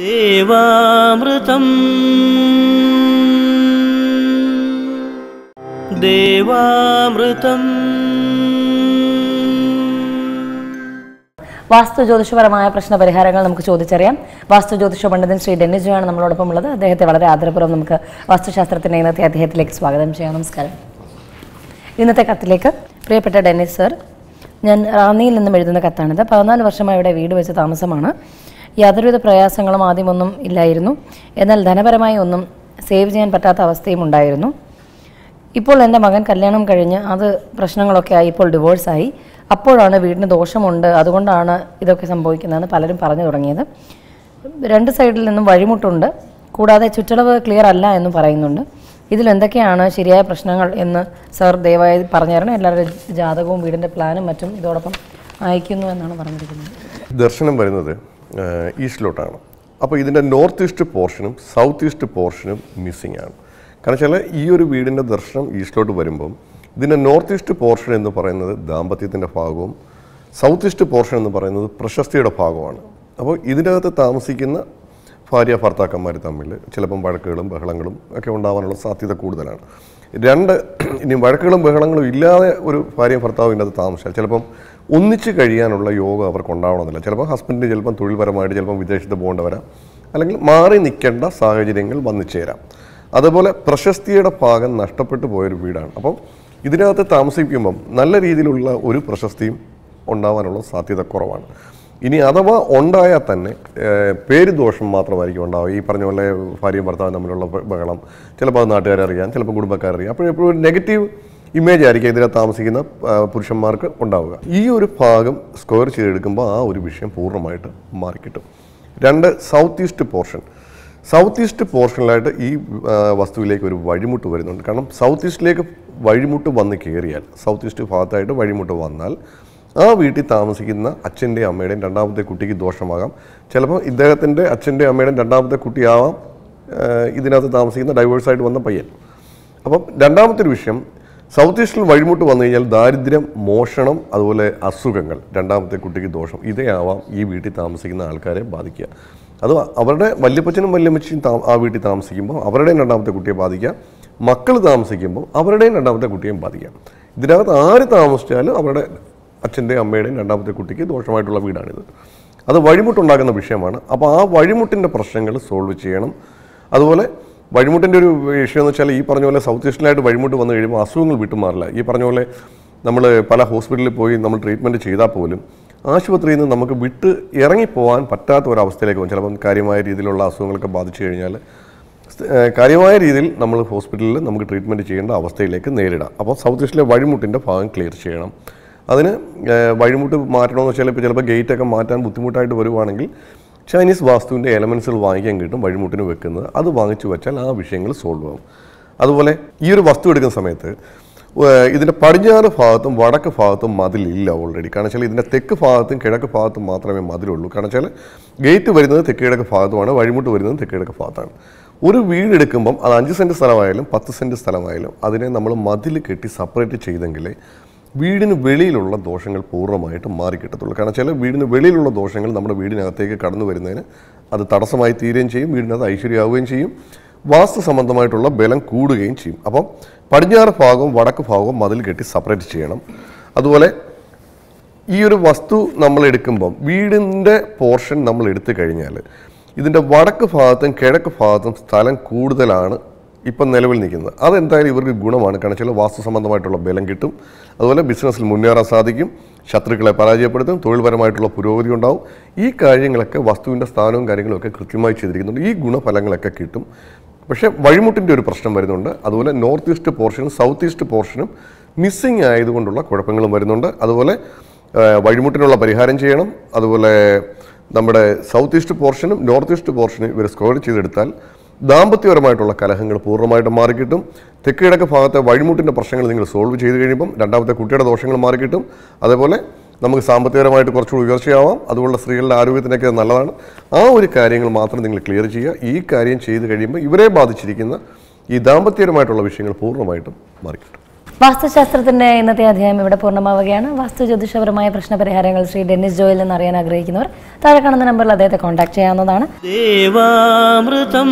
ദേവാമൃതം ദേവാമൃതം വാസ്തു ജ്യോതിഷപരമായ പ്രശ്ന പരിഹാരങ്ങൾ നമുക്ക് ചോദിച്ചറിയാം വാസ്തു ജ്യോതിഷ പണ്ഡിതൻ ശ്രീ ഡെന്നി നമ്മളോടൊപ്പം ഉള്ളത് അദ്ദേഹത്തെ വളരെ ആദരപൂർവ്വം നമുക്ക് വാസ്തുശാസ്ത്രത്തിൻ്റെ ഇന്നത്തെ അദ്ദേഹത്തിലേക്ക് സ്വാഗതം ചെയ്യാം നമസ്കാരം ഇന്നത്തെ കത്തിലേക്ക് പ്രിയപ്പെട്ട ഡെന്നിസ് സർ ഞാൻ റാന്നിയിൽ നിന്നും എഴുതുന്ന കത്താണിത് പതിനാല് വർഷമായി ഇവിടെ വീട് വെച്ച് താമസമാണ് യാതൊരുവിധ പ്രയാസങ്ങളും ആദ്യമൊന്നും ഇല്ലായിരുന്നു എന്നാൽ ധനപരമായി ഒന്നും സേവ് ചെയ്യാൻ പറ്റാത്ത അവസ്ഥയും ഉണ്ടായിരുന്നു ഇപ്പോൾ എൻ്റെ മകൻ കല്യാണം കഴിഞ്ഞ് അത് പ്രശ്നങ്ങളൊക്കെ ആയി ഇപ്പോൾ ഡിവോഴ്സായി അപ്പോഴാണ് വീടിന് ദോഷമുണ്ട് അതുകൊണ്ടാണ് ഇതൊക്കെ സംഭവിക്കുന്നതെന്ന് പലരും പറഞ്ഞു തുടങ്ങിയത് രണ്ട് സൈഡിൽ നിന്നും വഴിമുട്ടുണ്ട് കൂടാതെ ചുറ്റളവ് ക്ലിയർ അല്ല എന്നും പറയുന്നുണ്ട് ഇതിലെന്തൊക്കെയാണ് ശരിയായ പ്രശ്നങ്ങൾ എന്ന് സർ ദയവായി പറഞ്ഞു തരണം എല്ലാവരുടെ ജാതകവും വീടിൻ്റെ പ്ലാനും മറ്റും ഇതോടൊപ്പം അയക്കുന്നു എന്നാണ് പറഞ്ഞിരിക്കുന്നത് ദർശനം വരുന്നത് ഈസ്റ്റിലോട്ടാണ് അപ്പോൾ ഇതിൻ്റെ നോർത്ത് ഈസ്റ്റ് പോർഷനും സൗത്ത് ഈസ്റ്റ് പോർഷനും മിസ്സിംഗ് ആണ് കാരണം വെച്ചാൽ ഈ ഒരു വീടിൻ്റെ ദർശനം ഈസ്റ്റിലോട്ട് വരുമ്പം ഇതിൻ്റെ നോർത്ത് ഈസ്റ്റ് പോർഷൻ എന്ന് പറയുന്നത് ദാമ്പത്യത്തിൻ്റെ ഭാഗവും സൗത്ത് ഈസ്റ്റ് പോർഷൻ എന്ന് പറയുന്നത് പ്രശസ്തിയുടെ ഭാഗമാണ് അപ്പോൾ ഇതിനകത്ത് താമസിക്കുന്ന ഭാര്യ ഭർത്താക്കന്മാർ തമ്മിൽ ചിലപ്പം വഴക്കുകളും ബഹളങ്ങളും ഒക്കെ ഉണ്ടാവാനുള്ള സാധ്യത കൂടുതലാണ് രണ്ട് ഇനി വഴക്കുകളും ബഹളങ്ങളും ഇല്ലാതെ ഒരു ഭാര്യയും ഭർത്താവും ഇതിനകത്ത് താമസിച്ചാൽ ചിലപ്പം ഒന്നിച്ച് കഴിയാനുള്ള യോഗം അവർക്ക് ഉണ്ടാവണമെന്നില്ല ചിലപ്പോൾ ഹസ്ബൻഡിന് ചിലപ്പം തൊഴിൽപരമായിട്ട് ചിലപ്പം വിദേശത്ത് പോകേണ്ട വരാം അല്ലെങ്കിൽ മാറി നിൽക്കേണ്ട സാഹചര്യങ്ങൾ വന്നു ചേരാം അതുപോലെ പ്രശസ്തിയുടെ ഭാഗം നഷ്ടപ്പെട്ടു പോയൊരു വീടാണ് അപ്പം ഇതിനകത്ത് താമസിക്കുമ്പം നല്ല രീതിയിലുള്ള ഒരു പ്രശസ്തിയും ഉണ്ടാവാനുള്ള സാധ്യത കുറവാണ് ഇനി അഥവാ ഉണ്ടായാൽ തന്നെ പേര് ദോഷം മാത്രമായിരിക്കും ഉണ്ടാവുക ഈ പറഞ്ഞ പോലെ ഭാര്യയും ഭർത്താവും തമ്മിലുള്ള ബഹളം ചിലപ്പോൾ അത് നാട്ടുകാരറിയാം ചിലപ്പോൾ കുടുംബക്കാരറിയാം അപ്പോഴെപ്പോഴും നെഗറ്റീവ് ഇമേജ് ആയിരിക്കും ഇതിനകത്ത് താമസിക്കുന്ന പുരുഷന്മാർക്ക് ഉണ്ടാവുക ഈ ഒരു ഭാഗം സ്ക്വയർ ചെയ്തെടുക്കുമ്പോൾ ആ ഒരു വിഷയം പൂർണ്ണമായിട്ട് മാറിക്കിട്ടും രണ്ട് south east portion south east പോർഷനിലായിട്ട് ഈ വസ്തുവിലേക്ക് ഒരു വഴിമുട്ട് വരുന്നുണ്ട് കാരണം സൗത്ത് ഈസ്റ്റിലേക്ക് വഴിമുട്ട് വന്ന് കയറിയാൽ സൗത്ത് ഈസ്റ്റ് ഭാഗത്തായിട്ട് വഴിമുട്ട് വന്നാൽ ആ വീട്ടിൽ താമസിക്കുന്ന അച്ഛൻ്റെയും അമ്മയുടെയും രണ്ടാമത്തെ കുട്ടിക്ക് ദോഷമാകാം ചിലപ്പോൾ ഇദ്ദേഹത്തിൻ്റെ അച്ഛൻ്റെയും അമ്മയുടെയും രണ്ടാമത്തെ കുട്ടിയാവാം ഇതിനകത്ത് താമസിക്കുന്ന ഡൈവേഴ്സായിട്ട് വന്ന പയ്യൻ അപ്പം രണ്ടാമത്തെ ഒരു വിഷയം സൗത്ത് ഈസ്റ്റിൽ വഴിമുട്ട് വന്നു കഴിഞ്ഞാൽ ദാരിദ്ര്യം മോഷണം അതുപോലെ അസുഖങ്ങൾ രണ്ടാമത്തെ കുട്ടിക്ക് ദോഷം ഇതേ ആവാം ഈ വീട്ടിൽ താമസിക്കുന്ന ആൾക്കാരെ ബാധിക്കുക അത് അവരുടെ വല്യപ്പച്ചനും വല്യമ്മച്ചും ആ വീട്ടിൽ താമസിക്കുമ്പോൾ അവരുടെയും രണ്ടാമത്തെ കുട്ടിയെ ബാധിക്കുക മക്കൾ താമസിക്കുമ്പോൾ അവരുടെയും രണ്ടാമത്തെ കുട്ടിയെയും ബാധിക്കാം ഇതിനകത്ത് ആര് താമസിച്ചാലും അവരുടെ അച്ഛൻ്റെയും അമ്മയുടെയും രണ്ടാമത്തെ കുട്ടിക്ക് ദോഷമായിട്ടുള്ള വീടാണിത് അത് വഴിമുട്ടുണ്ടാകുന്ന വിഷയമാണ് അപ്പോൾ ആ വഴിമുട്ടിൻ്റെ പ്രശ്നങ്ങൾ സോൾവ് ചെയ്യണം അതുപോലെ വഴിമുട്ടിൻ്റെ ഒരു വിഷയം എന്ന് വെച്ചാൽ ഈ പറഞ്ഞ പോലെ സൗത്ത് ഏഷ്യനായിട്ട് വഴിമുട്ട് വന്നു കഴിയുമ്പോൾ അസുഖങ്ങൾ വിട്ടുമാറില്ല ഈ പറഞ്ഞ പോലെ നമ്മൾ പല ഹോസ്പിറ്റലിൽ പോയി നമ്മൾ ട്രീറ്റ്മെൻറ്റ് ചെയ്താൽ പോലും ആശുപത്രിയിൽ നിന്ന് നമുക്ക് വിട്ട് ഇറങ്ങിപ്പോകാൻ പറ്റാത്ത ഒരവസ്ഥയിലേക്ക് പോകും ചിലപ്പം കാര്യമായ രീതിയിലുള്ള അസുഖങ്ങളൊക്കെ ബാധിച്ചു കഴിഞ്ഞാൽ കാര്യമായ രീതിയിൽ നമ്മൾ ഹോസ്പിറ്റലിൽ നമുക്ക് ട്രീറ്റ്മെൻറ്റ് ചെയ്യേണ്ട അവസ്ഥയിലേക്ക് നേരിടാം അപ്പോൾ സൗത്ത് ഏഷ്യയിലെ വഴിമുട്ടിൻ്റെ ഭാഗം ക്ലിയർ ചെയ്യണം അതിന് വഴിമുട്ട് മാറ്റണമെന്ന് വെച്ചാൽ ഇപ്പോൾ ചിലപ്പോൾ ഗേറ്റൊക്കെ മാറ്റാൻ ബുദ്ധിമുട്ടായിട്ട് വരുവാണെങ്കിൽ ചൈനീസ് വാസ്തുവിൻ്റെ എലമെൻസുകൾ വാങ്ങിക്കാൻ കിട്ടും വഴിമുട്ടിന് വെക്കുന്നത് അത് വാങ്ങിച്ചു വെച്ചാൽ ആ വിഷയങ്ങൾ സോൾവ് ആവും അതുപോലെ ഈ ഒരു വസ്തു എടുക്കുന്ന സമയത്ത് ഇതിൻ്റെ പടിഞ്ഞാറ് ഭാഗത്തും വടക്ക് ഭാഗത്തും മതിലില്ല ഓൾറെഡി കാരണം വെച്ചാൽ ഇതിൻ്റെ തെക്ക് ഭാഗത്തും കിഴക്ക് ഭാഗത്തും മാത്രമേ മതിലുള്ളൂ കാരണം വെച്ചാൽ ഗേറ്റ് വരുന്നത് തെക്ക് കിഴക്ക് ഭാഗത്തുമാണ് വഴിമുട്ട് വരുന്നത് തെക്ക് കിഴക്ക് ഭാഗത്താണ് ഒരു വീടെടുക്കുമ്പം അത് അഞ്ച് സെൻറ്റ് സ്ഥലമായാലും പത്ത് സെൻറ്റ് സ്ഥലമായാലും അതിനെ നമ്മൾ മതിൽ കെട്ടി സെപ്പറേറ്റ് ചെയ്തെങ്കിലേ വീടിന് വെളിയിലുള്ള ദോഷങ്ങൾ പൂർണ്ണമായിട്ട് മാറിക്കിട്ടത്തുള്ളൂ കാരണം ചില വീടിന് വെളിയിലുള്ള ദോഷങ്ങൾ നമ്മുടെ വീടിനകത്തേക്ക് കടന്നു വരുന്നതിന് അത് തടസ്സമായി തീരുകയും ചെയ്യും വീടിനകത്ത് ഐശ്വര്യമാവുകയും ചെയ്യും വാസ്തു സംബന്ധമായിട്ടുള്ള ബലം കൂടുകയും ചെയ്യും അപ്പം പടിഞ്ഞാറ് ഭാഗവും വടക്ക് ഭാഗവും മതിൽ കെട്ടി സെപ്പറേറ്റ് ചെയ്യണം അതുപോലെ ഈ ഒരു വസ്തു നമ്മൾ എടുക്കുമ്പം വീടിൻ്റെ പോർഷൻ നമ്മൾ എടുത്തു കഴിഞ്ഞാൽ ഇതിൻ്റെ വടക്ക് ഭാഗത്തും കിഴക്ക് ഭാഗത്തും സ്ഥലം കൂടുതലാണ് ഇപ്പം നിലവിൽ നിൽക്കുന്നത് അതെന്തായാലും ഇവർക്ക് ഗുണമാണ് കാരണം വെച്ചാൽ വാസ്തു സംബന്ധമായിട്ടുള്ള ബലം കിട്ടും അതുപോലെ ബിസിനസ്സിൽ മുന്നേറാൻ സാധിക്കും ശത്രുക്കളെ പരാജയപ്പെടുത്തും തൊഴിൽപരമായിട്ടുള്ള പുരോഗതി ഉണ്ടാവും ഈ കാര്യങ്ങളൊക്കെ വസ്തുവിൻ്റെ സ്ഥാനവും കാര്യങ്ങളും ഒക്കെ കൃത്യമായി ചെയ്തിരിക്കുന്നുണ്ട് ഈ ഗുണഫലങ്ങളൊക്കെ കിട്ടും പക്ഷേ വഴിമുട്ടിൻ്റെ ഒരു പ്രശ്നം വരുന്നുണ്ട് അതുപോലെ നോർത്ത് ഈസ്റ്റ് പോർഷനും സൗത്ത് ഈസ്റ്റ് പോർഷനും മിസ്സിങ് ആയതുകൊണ്ടുള്ള കുഴപ്പങ്ങളും വരുന്നുണ്ട് അതുപോലെ വഴിമുട്ടിനുള്ള പരിഹാരം ചെയ്യണം അതുപോലെ നമ്മുടെ സൗത്ത് ഈസ്റ്റ് പോർഷനും നോർത്ത് ഈസ്റ്റ് പോർഷനും ഇവർ സ്കോർ ചെയ്തെടുത്താൽ ദാമ്പത്യപരമായിട്ടുള്ള കലഹങ്ങൾ പൂർണ്ണമായിട്ട് മാറിക്കിട്ടും തെക്ക് കിഴക്ക് ഭാഗത്തെ വഴിമുട്ടിൻ്റെ പ്രശ്നങ്ങൾ നിങ്ങൾ സോൾവ് ചെയ്ത് കഴിയുമ്പം രണ്ടാമത്തെ കുട്ടിയുടെ ദോഷങ്ങൾ മാറിക്കിട്ടും അതേപോലെ നമുക്ക് സാമ്പത്തികപരമായിട്ട് കുറച്ചുകൂടി ഉയർച്ചയാവാം അതുകൊണ്ടുള്ള സ്ത്രീകളുടെ ആരോഗ്യത്തിനൊക്കെ നല്ലതാണ് ആ ഒരു കാര്യങ്ങൾ മാത്രം നിങ്ങൾ ക്ലിയർ ചെയ്യുക ഈ കാര്യം ചെയ്ത് കഴിയുമ്പോൾ ഇവരെ ബാധിച്ചിരിക്കുന്ന ഈ ദാമ്പത്യപരമായിട്ടുള്ള വിഷയങ്ങൾ പൂർണ്ണമായിട്ടും മാറിക്കിട്ടും വാസ്തുശാസ്ത്രത്തിന്റെ ഇന്നത്തെ അധ്യായം ഇവിടെ പൂർണ്ണമാവുകയാണ് വാസ്തു ജ്യോതിഷപരമായ പ്രശ്നപരിഹാരങ്ങൾ ശ്രീ ഡെന്നിസ് ജോയിൽ നിന്ന് അറിയാൻ ആഗ്രഹിക്കുന്നവർ താഴെ കാണുന്ന നമ്പറിൽ അദ്ദേഹത്തെ കോൺടാക്ട് ചെയ്യാവുന്നതാണ് ദേവാമൃതം